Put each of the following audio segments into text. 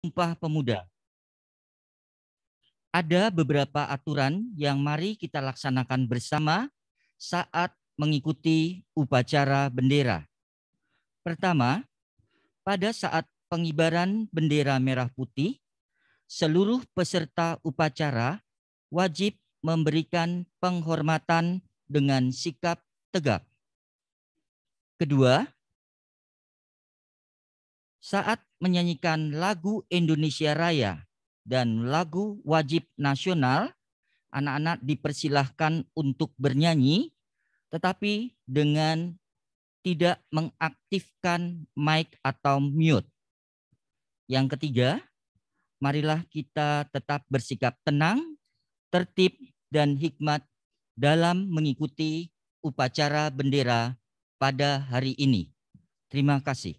Sumpah Pemuda. Ada beberapa aturan yang mari kita laksanakan bersama saat mengikuti upacara bendera. Pertama, pada saat pengibaran bendera merah putih, seluruh peserta upacara wajib memberikan penghormatan dengan sikap tegak. Kedua, saat menyanyikan lagu Indonesia Raya dan lagu wajib nasional, anak-anak dipersilahkan untuk bernyanyi, tetapi dengan tidak mengaktifkan mic atau mute. Yang ketiga, marilah kita tetap bersikap tenang, tertib, dan hikmat dalam mengikuti upacara bendera pada hari ini. Terima kasih.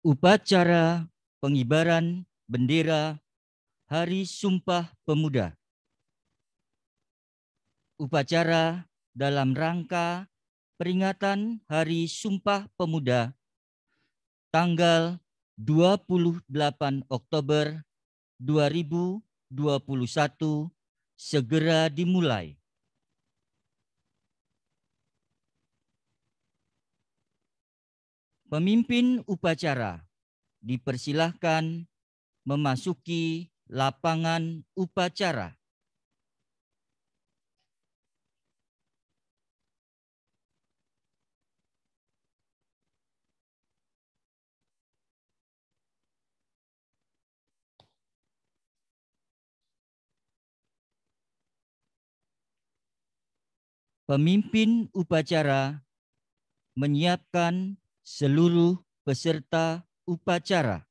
upacara pengibaran bendera Hari Sumpah Pemuda. Upacara dalam rangka peringatan Hari Sumpah Pemuda tanggal 28 Oktober 2021 segera dimulai. Pemimpin upacara dipersilahkan memasuki lapangan upacara. Pemimpin upacara menyiapkan seluruh peserta upacara.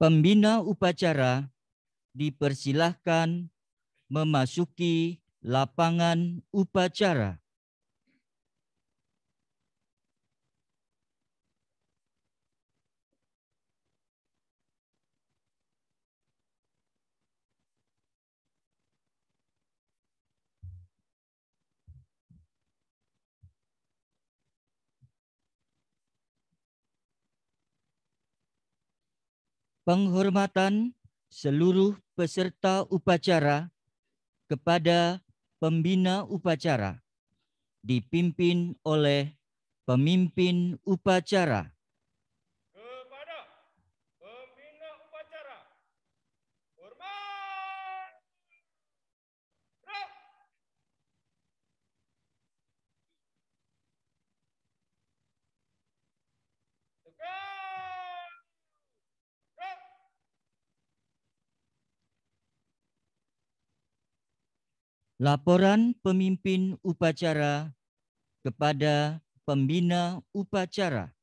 Pembina upacara dipersilahkan memasuki lapangan upacara. penghormatan seluruh peserta upacara kepada pembina upacara dipimpin oleh pemimpin upacara Laporan Pemimpin Upacara kepada Pembina Upacara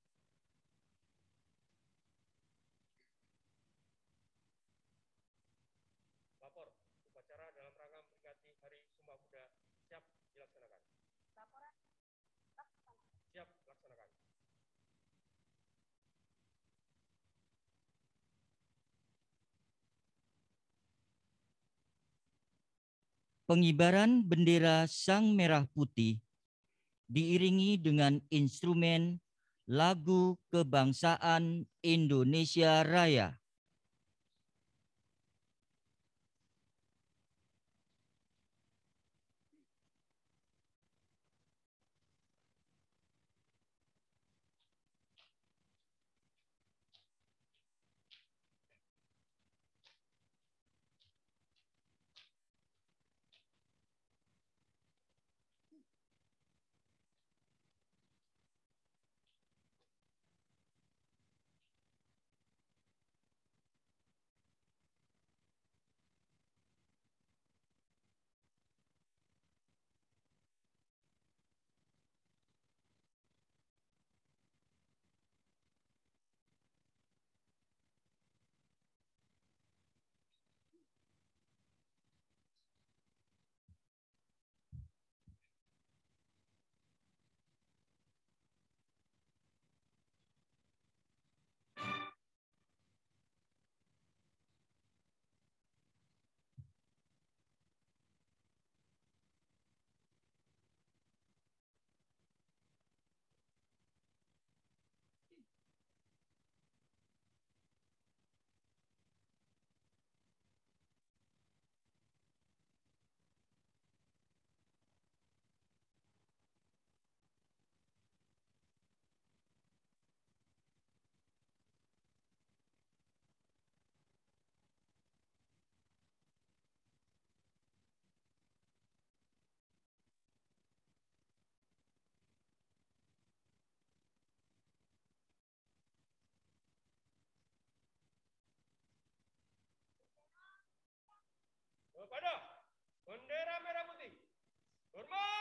pengibaran bendera Sang Merah Putih diiringi dengan instrumen lagu kebangsaan Indonesia Raya. pada bendera merah putih hormat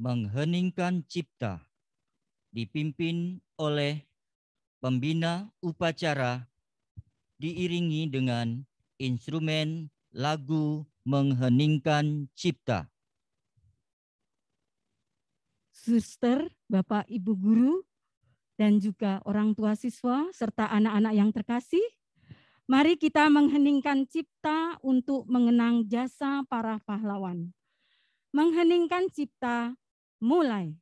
mengheningkan cipta dipimpin oleh pembina upacara diiringi dengan instrumen lagu mengheningkan cipta. Suster, Bapak Ibu guru dan juga orang tua siswa serta anak-anak yang terkasih, mari kita mengheningkan cipta untuk mengenang jasa para pahlawan. Mengheningkan cipta mulai.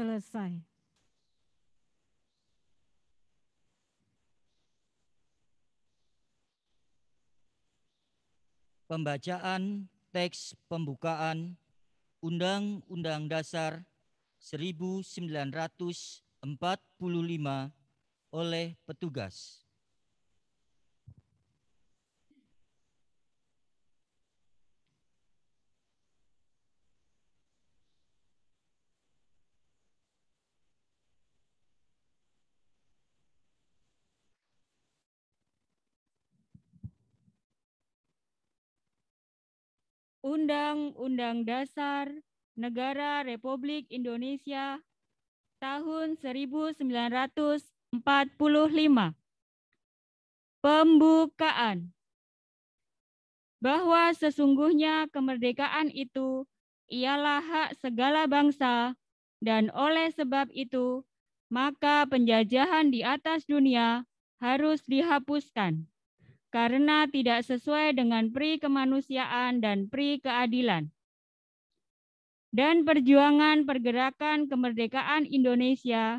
Selesai. Pembacaan teks pembukaan Undang-Undang Dasar 1945 oleh petugas. Undang-Undang Dasar Negara Republik Indonesia tahun 1945. Pembukaan bahwa sesungguhnya kemerdekaan itu ialah hak segala bangsa dan oleh sebab itu maka penjajahan di atas dunia harus dihapuskan karena tidak sesuai dengan pri kemanusiaan dan pri keadilan. Dan perjuangan pergerakan kemerdekaan Indonesia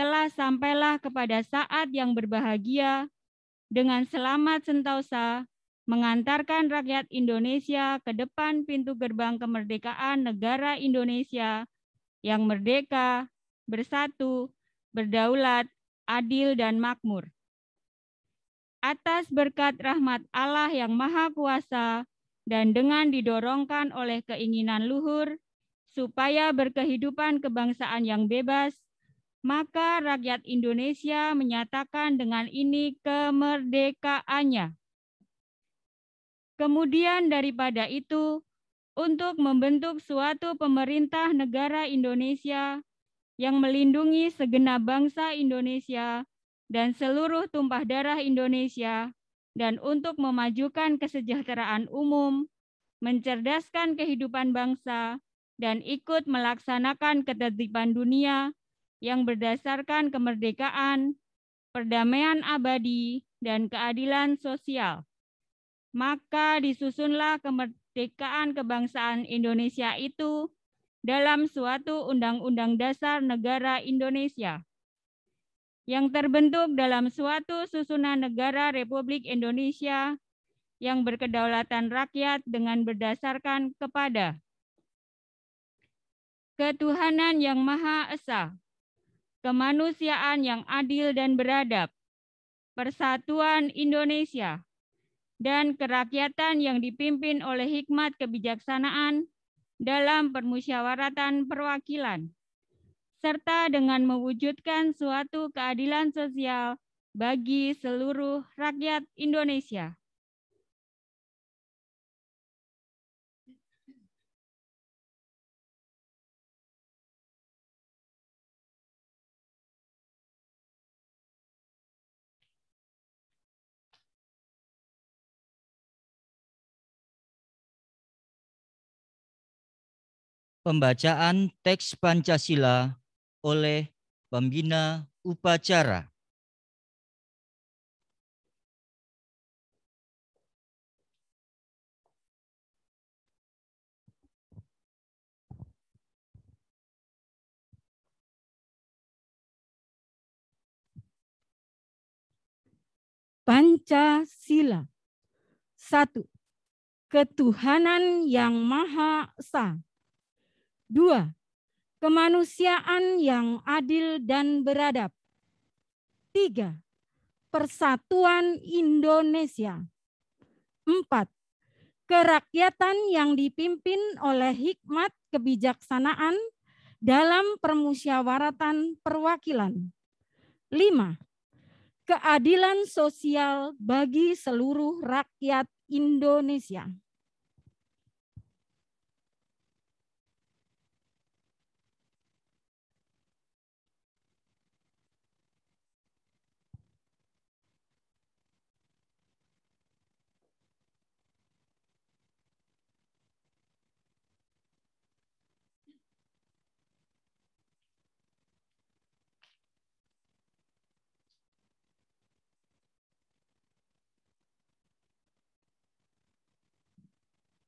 telah sampailah kepada saat yang berbahagia dengan selamat sentosa mengantarkan rakyat Indonesia ke depan pintu gerbang kemerdekaan negara Indonesia yang merdeka, bersatu, berdaulat, adil, dan makmur atas berkat rahmat Allah yang Maha Kuasa dan dengan didorongkan oleh keinginan luhur supaya berkehidupan kebangsaan yang bebas, maka rakyat Indonesia menyatakan dengan ini kemerdekaannya. Kemudian daripada itu, untuk membentuk suatu pemerintah negara Indonesia yang melindungi segenap bangsa Indonesia dan seluruh tumpah darah Indonesia dan untuk memajukan kesejahteraan umum, mencerdaskan kehidupan bangsa, dan ikut melaksanakan ketertiban dunia yang berdasarkan kemerdekaan, perdamaian abadi, dan keadilan sosial. Maka disusunlah kemerdekaan kebangsaan Indonesia itu dalam suatu Undang-Undang Dasar Negara Indonesia yang terbentuk dalam suatu susunan negara Republik Indonesia yang berkedaulatan rakyat dengan berdasarkan kepada ketuhanan yang Maha Esa, kemanusiaan yang adil dan beradab, persatuan Indonesia, dan kerakyatan yang dipimpin oleh hikmat kebijaksanaan dalam permusyawaratan perwakilan serta dengan mewujudkan suatu keadilan sosial bagi seluruh rakyat Indonesia. Pembacaan teks Pancasila oleh pembina upacara. Pancasila. Satu, ketuhanan yang Maha Esa. Dua, kemanusiaan yang adil dan beradab. Tiga, persatuan Indonesia. Empat, kerakyatan yang dipimpin oleh hikmat kebijaksanaan dalam permusyawaratan perwakilan. Lima, keadilan sosial bagi seluruh rakyat Indonesia.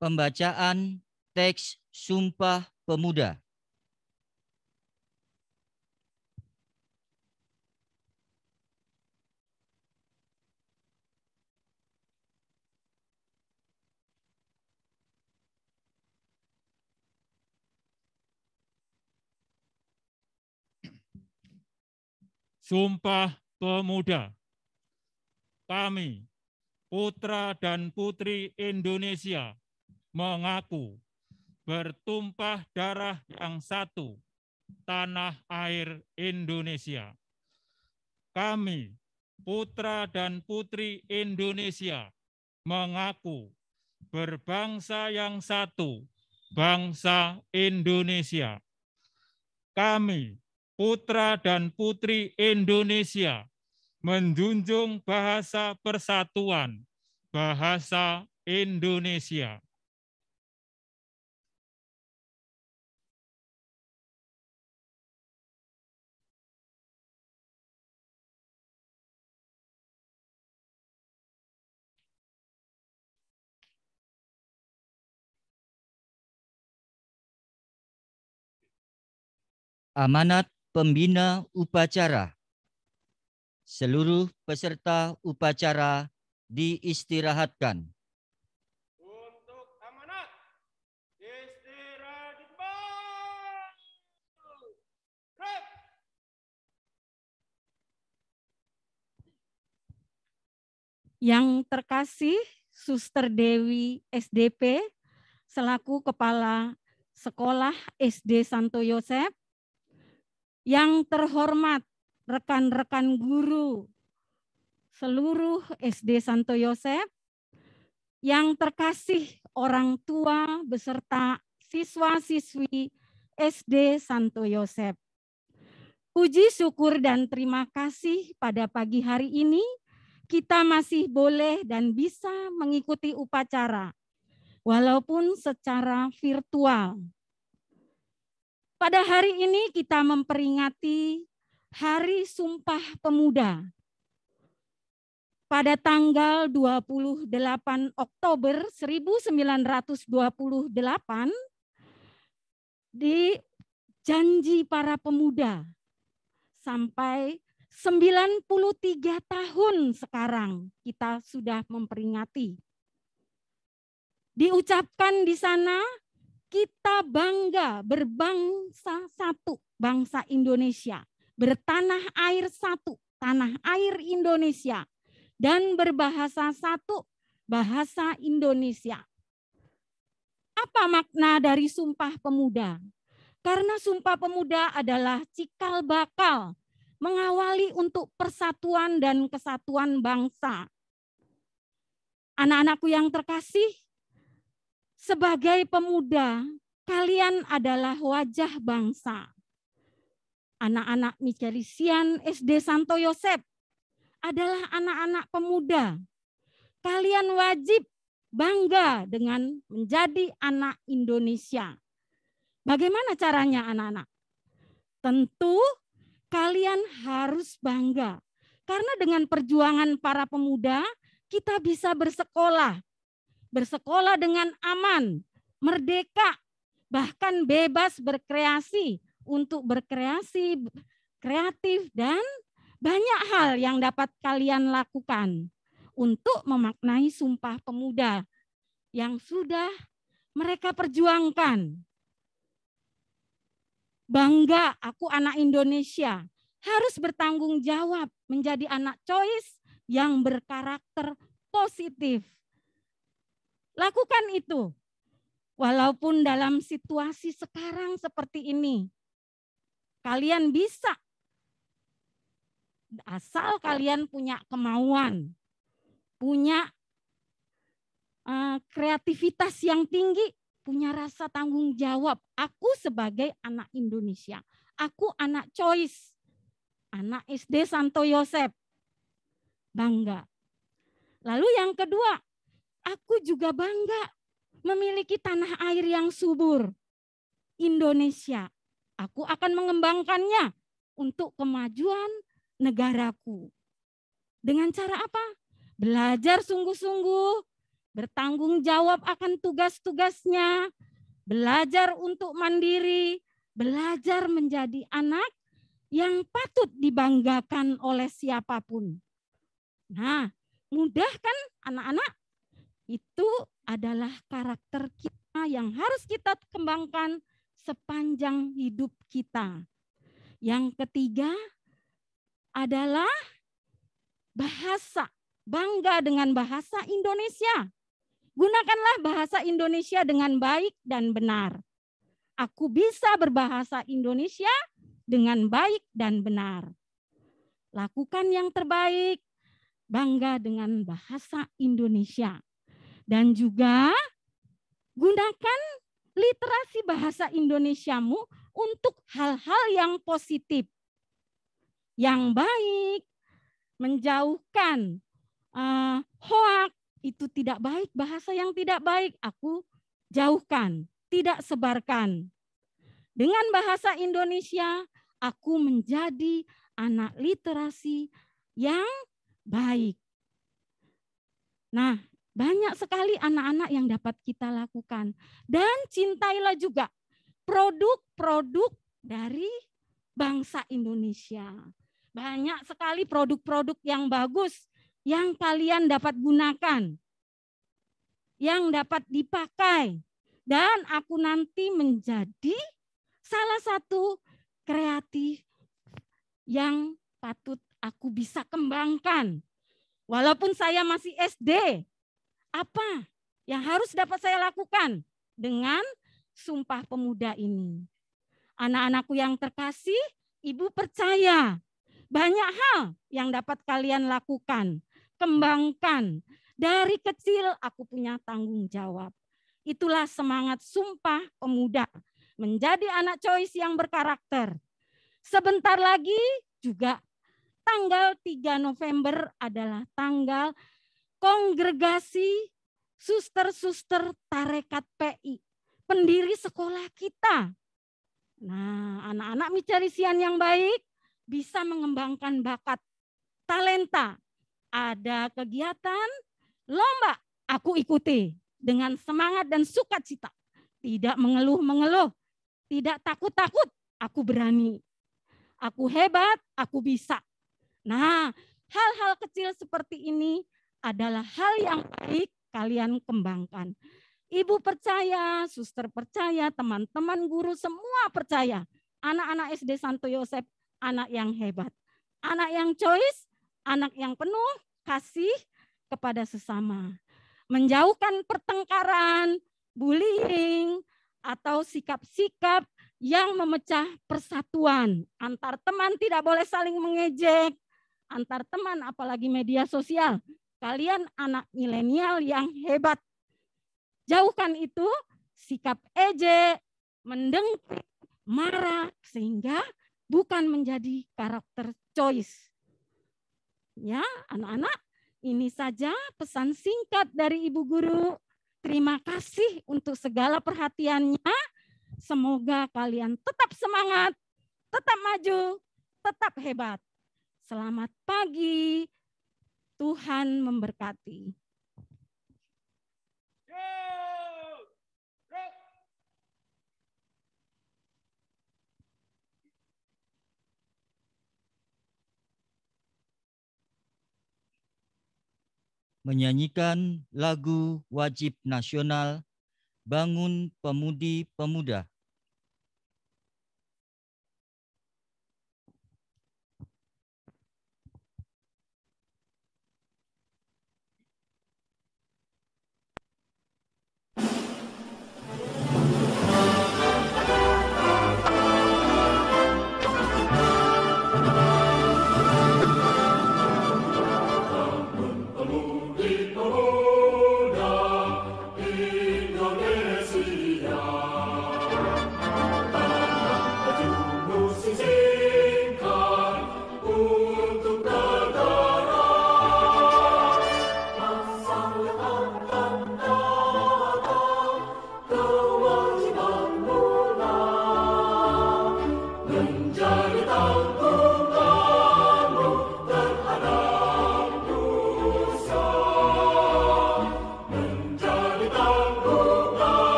pembacaan teks Sumpah Pemuda. Sumpah Pemuda. Kami, putra dan putri Indonesia, mengaku bertumpah darah yang satu, tanah air Indonesia. Kami, putra dan putri Indonesia, mengaku berbangsa yang satu, bangsa Indonesia. Kami, putra dan putri Indonesia, menjunjung bahasa persatuan, bahasa Indonesia. amanat pembina upacara. Seluruh peserta upacara diistirahatkan. Yang terkasih, Suster Dewi SDP selaku Kepala Sekolah SD Santo Yosef yang terhormat rekan-rekan guru seluruh SD Santo Yosef, yang terkasih orang tua beserta siswa-siswi SD Santo Yosef. Puji syukur dan terima kasih pada pagi hari ini kita masih boleh dan bisa mengikuti upacara walaupun secara virtual. Pada hari ini kita memperingati Hari Sumpah Pemuda. Pada tanggal 28 Oktober 1928 di janji para pemuda sampai 93 tahun sekarang kita sudah memperingati. Diucapkan di sana kita bangga berbangsa satu, bangsa Indonesia. Bertanah air satu, tanah air Indonesia. Dan berbahasa satu, bahasa Indonesia. Apa makna dari Sumpah Pemuda? Karena Sumpah Pemuda adalah cikal bakal mengawali untuk persatuan dan kesatuan bangsa. Anak-anakku yang terkasih, sebagai pemuda, kalian adalah wajah bangsa. Anak-anak Michelisian SD Santo Yosep adalah anak-anak pemuda. Kalian wajib bangga dengan menjadi anak Indonesia. Bagaimana caranya anak-anak? Tentu kalian harus bangga. Karena dengan perjuangan para pemuda, kita bisa bersekolah, bersekolah dengan aman, merdeka, bahkan bebas berkreasi untuk berkreasi kreatif dan banyak hal yang dapat kalian lakukan untuk memaknai sumpah pemuda yang sudah mereka perjuangkan. Bangga aku anak Indonesia, harus bertanggung jawab menjadi anak choice yang berkarakter positif. Lakukan itu. Walaupun dalam situasi sekarang seperti ini, kalian bisa asal kalian punya kemauan, punya eh, kreativitas yang tinggi, punya rasa tanggung jawab. Aku sebagai anak Indonesia, aku anak choice, anak SD Santo Yosef, bangga. Lalu yang kedua, aku juga bangga memiliki tanah air yang subur. Indonesia, aku akan mengembangkannya untuk kemajuan negaraku. Dengan cara apa? Belajar sungguh-sungguh, bertanggung jawab akan tugas-tugasnya, belajar untuk mandiri, belajar menjadi anak yang patut dibanggakan oleh siapapun. Nah, mudah kan anak-anak? itu adalah karakter kita yang harus kita kembangkan sepanjang hidup kita. Yang ketiga adalah bahasa. Bangga dengan bahasa Indonesia. Gunakanlah bahasa Indonesia dengan baik dan benar. Aku bisa berbahasa Indonesia dengan baik dan benar. Lakukan yang terbaik, bangga dengan bahasa Indonesia. Dan juga gunakan literasi bahasa Indonesiamu untuk hal-hal yang positif, yang baik, menjauhkan uh, hoak itu tidak baik, bahasa yang tidak baik aku jauhkan, tidak sebarkan. Dengan bahasa Indonesia aku menjadi anak literasi yang baik. Nah, banyak sekali anak-anak yang dapat kita lakukan. Dan cintailah juga produk-produk dari bangsa Indonesia. Banyak sekali produk-produk yang bagus yang kalian dapat gunakan, yang dapat dipakai. Dan aku nanti menjadi salah satu kreatif yang patut aku bisa kembangkan. Walaupun saya masih SD, apa yang harus dapat saya lakukan dengan sumpah pemuda ini? Anak-anakku yang terkasih, ibu percaya banyak hal yang dapat kalian lakukan, kembangkan. Dari kecil aku punya tanggung jawab. Itulah semangat sumpah pemuda menjadi anak Choice yang berkarakter. Sebentar lagi juga tanggal 3 November adalah tanggal kongregasi suster-suster tarekat PI, pendiri sekolah kita. Nah, anak-anak sian yang baik bisa mengembangkan bakat talenta. Ada kegiatan lomba, aku ikuti dengan semangat dan sukacita. Tidak mengeluh-mengeluh, tidak takut-takut, aku berani. Aku hebat, aku bisa. Nah, hal-hal kecil seperti ini adalah hal yang baik kalian kembangkan. Ibu percaya, suster percaya, teman-teman guru semua percaya. Anak-anak SD Santo Yosef, anak yang hebat. Anak yang choice, anak yang penuh kasih kepada sesama. Menjauhkan pertengkaran, bullying, atau sikap-sikap yang memecah persatuan. Antar teman tidak boleh saling mengejek. Antar teman apalagi media sosial Kalian anak milenial yang hebat. Jauhkan itu sikap ejek, mendengkik, marah sehingga bukan menjadi karakter choice. Ya, anak-anak, ini saja pesan singkat dari Ibu Guru. Terima kasih untuk segala perhatiannya. Semoga kalian tetap semangat, tetap maju, tetap hebat. Selamat pagi. Tuhan memberkati. Menyanyikan lagu wajib nasional Bangun Pemudi Pemuda.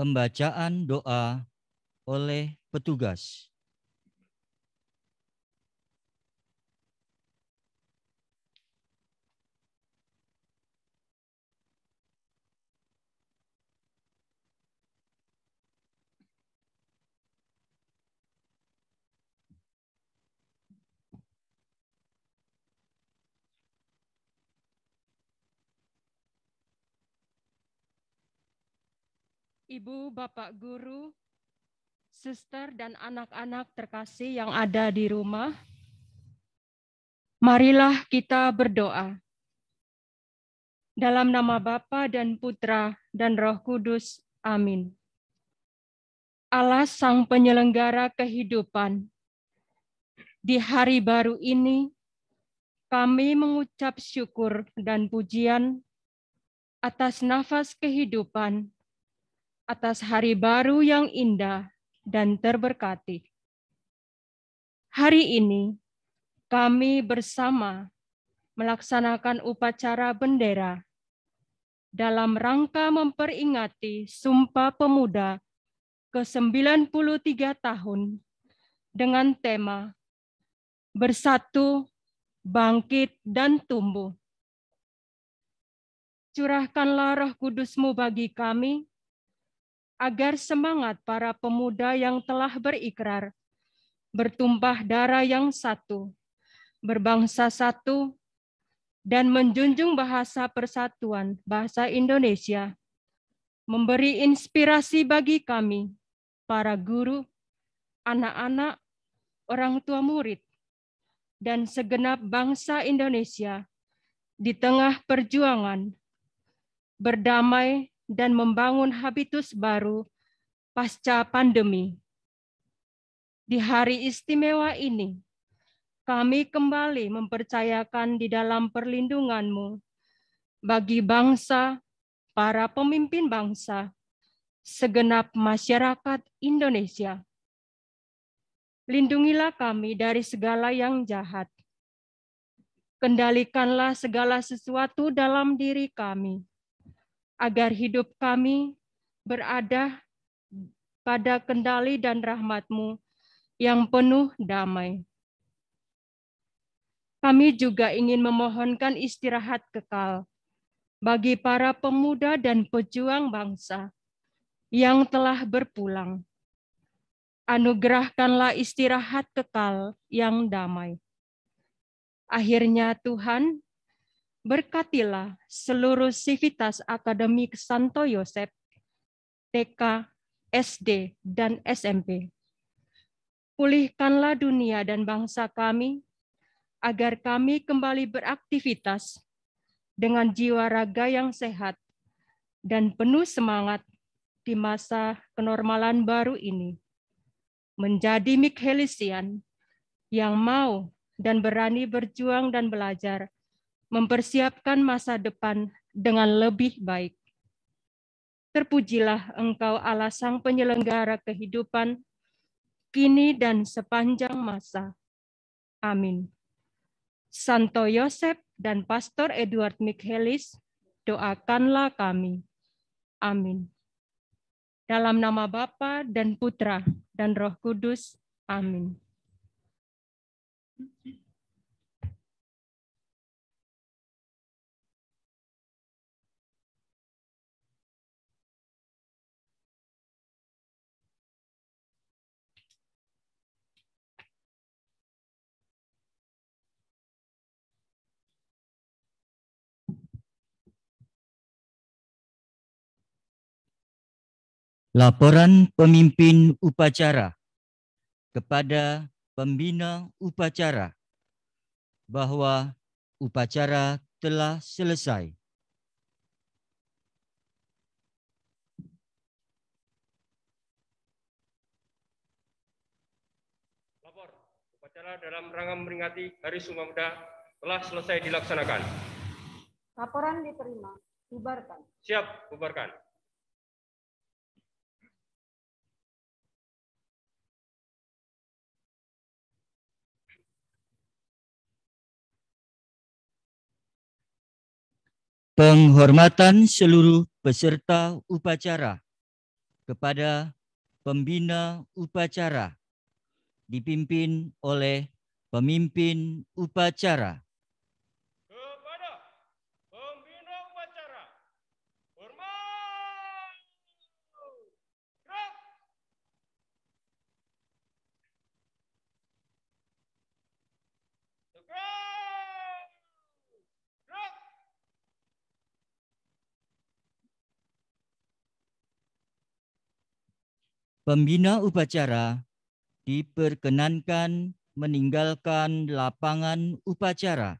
pembacaan doa oleh petugas. Ibu, Bapak Guru, Suster dan anak-anak terkasih yang ada di rumah, marilah kita berdoa. Dalam nama Bapa dan Putra dan Roh Kudus, amin. Allah Sang Penyelenggara Kehidupan, di hari baru ini, kami mengucap syukur dan pujian atas nafas kehidupan atas hari baru yang indah dan terberkati. Hari ini kami bersama melaksanakan upacara bendera dalam rangka memperingati Sumpah Pemuda ke-93 tahun dengan tema Bersatu, Bangkit, dan Tumbuh. Curahkanlah roh kudusmu bagi kami, agar semangat para pemuda yang telah berikrar, bertumpah darah yang satu, berbangsa satu, dan menjunjung bahasa persatuan bahasa Indonesia, memberi inspirasi bagi kami, para guru, anak-anak, orang tua murid, dan segenap bangsa Indonesia di tengah perjuangan berdamai dan membangun habitus baru pasca pandemi. Di hari istimewa ini, kami kembali mempercayakan di dalam perlindunganmu bagi bangsa, para pemimpin bangsa, segenap masyarakat Indonesia. Lindungilah kami dari segala yang jahat. Kendalikanlah segala sesuatu dalam diri kami, agar hidup kami berada pada kendali dan rahmat-Mu yang penuh damai. Kami juga ingin memohonkan istirahat kekal bagi para pemuda dan pejuang bangsa yang telah berpulang. Anugerahkanlah istirahat kekal yang damai. Akhirnya Tuhan, berkatilah seluruh sivitas akademik Santo Yosef, TK, SD, dan SMP. Pulihkanlah dunia dan bangsa kami, agar kami kembali beraktivitas dengan jiwa raga yang sehat dan penuh semangat di masa kenormalan baru ini, menjadi Mikhelisian yang mau dan berani berjuang dan belajar mempersiapkan masa depan dengan lebih baik. Terpujilah engkau Allah Sang Penyelenggara kehidupan, kini dan sepanjang masa. Amin. Santo Yosef dan Pastor Edward Michaelis, doakanlah kami. Amin. Dalam nama Bapa dan Putra dan Roh Kudus. Amin. Laporan pemimpin upacara kepada pembina upacara bahwa upacara telah selesai. Lapor, upacara dalam rangka memperingati Hari Sumpah Muda telah selesai dilaksanakan. Laporan diterima, bubarkan. Siap, bubarkan. Penghormatan seluruh peserta upacara kepada pembina upacara dipimpin oleh pemimpin upacara pembina upacara diperkenankan meninggalkan lapangan upacara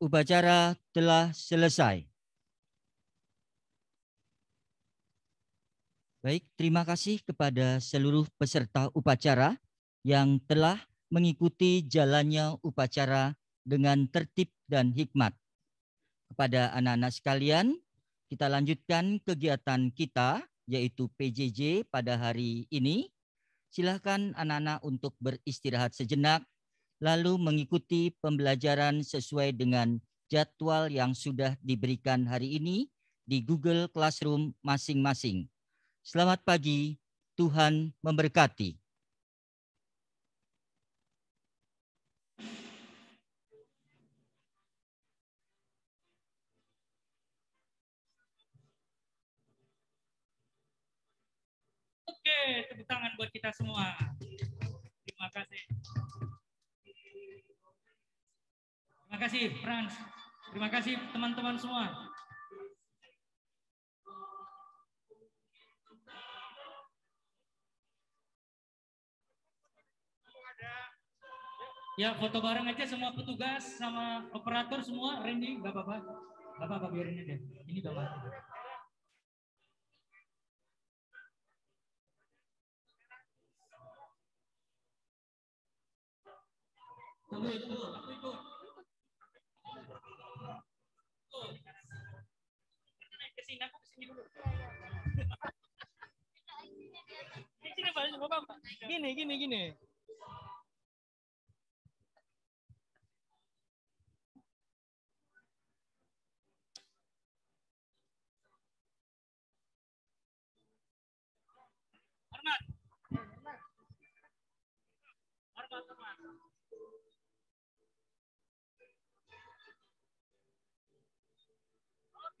upacara telah selesai. Baik, terima kasih kepada seluruh peserta upacara yang telah mengikuti jalannya upacara dengan tertib dan hikmat. Kepada anak-anak sekalian, kita lanjutkan kegiatan kita yaitu PJJ pada hari ini. Silakan anak-anak untuk beristirahat sejenak lalu mengikuti pembelajaran sesuai dengan jadwal yang sudah diberikan hari ini di Google Classroom masing-masing. Selamat pagi, Tuhan memberkati. Oke, tepuk tangan buat kita semua. Terima kasih. Terima kasih Frans. Terima kasih teman-teman semua. Ya foto bareng aja semua petugas sama operator semua Randy nggak apa-apa. Nggak apa-apa biarin aja. Ini nggak apa-apa. Tunggu, tunggu, aku dulu gini gini gini Hormat. Hormat, hormat.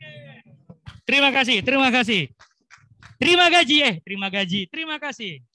Okay. Terima kasih, terima kasih. Terima gaji, eh, terima gaji. Terima kasih.